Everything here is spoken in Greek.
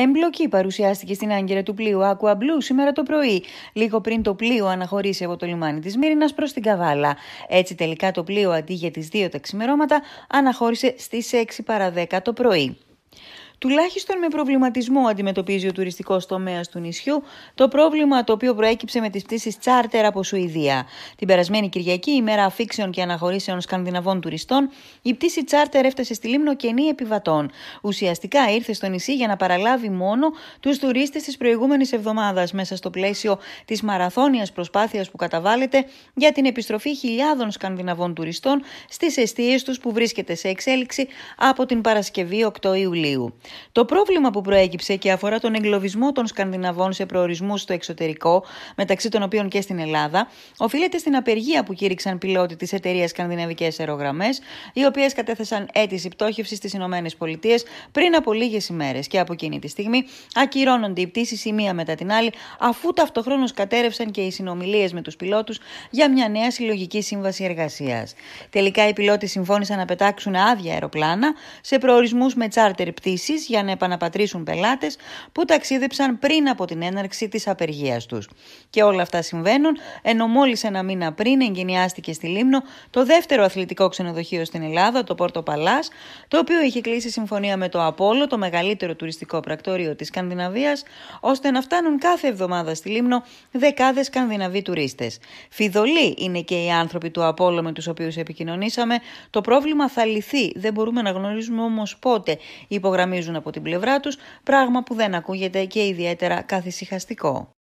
Εμπλοκή παρουσιάστηκε στην άγκυρα του πλοίου Aqua Blue σήμερα το πρωί, λίγο πριν το πλοίο αναχωρήσει από το λιμάνι της Μύρινας προς την Καβάλα. Έτσι, τελικά το πλοίο αντί για τις δύο τα ξημερώματα αναχώρησε στις 6 παρα 10 το πρωί. Τουλάχιστον με προβληματισμό αντιμετωπίζει ο τουριστικός τομέας του νησιού το πρόβλημα το οποίο προέκυψε με τις πτήσεις τσάρτερ από Σουηδία. Την περασμένη Κυριακή, ημέρα αφήξεων και αναχωρήσεων Σκανδιναβών τουριστών, η πτήση τσάρτερ έφτασε στη λίμνο κενή επιβατών. Ουσιαστικά ήρθε στο νησί για να παραλάβει μόνο τους τουρίστες της προηγούμενης εβδομάδας μέσα στο πλαίσιο της μαραθώνιας προσπάθειας που καταβάλλεται για την επιστροφή χιλιάδων Σκανδιναβών τουριστών στις αιστείες τους που βρίσκεται σε εξέλιξη από την Παρασκευή 8 Ιουλίου. Το πρόβλημα που προέκυψε και αφορά τον εγκλωβισμό των Σκανδιναβών σε προορισμούς στο εξωτερικό, μεταξύ των οποίων και στην Ελλάδα, οφείλεται στην απεργία που κήρυξαν πιλότοι της εταιρείας Σκανδιναβικές Αερογραμμές, οι οποίες κατέθεσαν αίτηση πτώχευσης στις ΗΠΑ πριν από λίγες ημέρες. Και από εκείνη τη στιγμή ακυρώνονται οι πτήσεις η μία μετά την άλλη, αφού ταυτοχρόνως κατέρευσαν και οι συνομιλίες με τους πιλότους για μια νέα συλλογική σύμβαση εργασίας. Τελικά οι πιλότοι συμφώνησαν να πετάξουν άδεια αεροπλάνα σε προορισμούς με τσάρτερ πτήσεις για να επαναπατρίσουν πελάτες που ταξίδεψαν πριν από την έναρξη της απεργίας τους. Και όλα αυτά συμβαίνουν ενώ μόλις ένα μήνα πριν εγκαινιάστηκε στη Λίμνο το δεύτερο αθλητικό ξενοδοχείο στην Ελλάδα, το Πόρτο Παλάς, το οποίο είχε κλείσει συμφωνία με το Απόλο, το μεγαλύτερο τουριστικό πρακτόριο της Σκανδιναβίας, ώστε να φτάνουν κάθε εβδομάδα στη Λίμνο δεκάδες Σκανδιναβοί τουρίστες. Φιδωλοί είναι και οι άνθρωποι του Απόλο με τους οποίους επικοινωνήσαμε. Το πρόβλημα θα λυθεί, δεν μπορούμε να γνωρίζουμε όμως πότε, υπογραμμίζουν από την πλευρά τους, πράγμα που δεν ακούγεται και ιδιαίτερα καθησυχαστικό.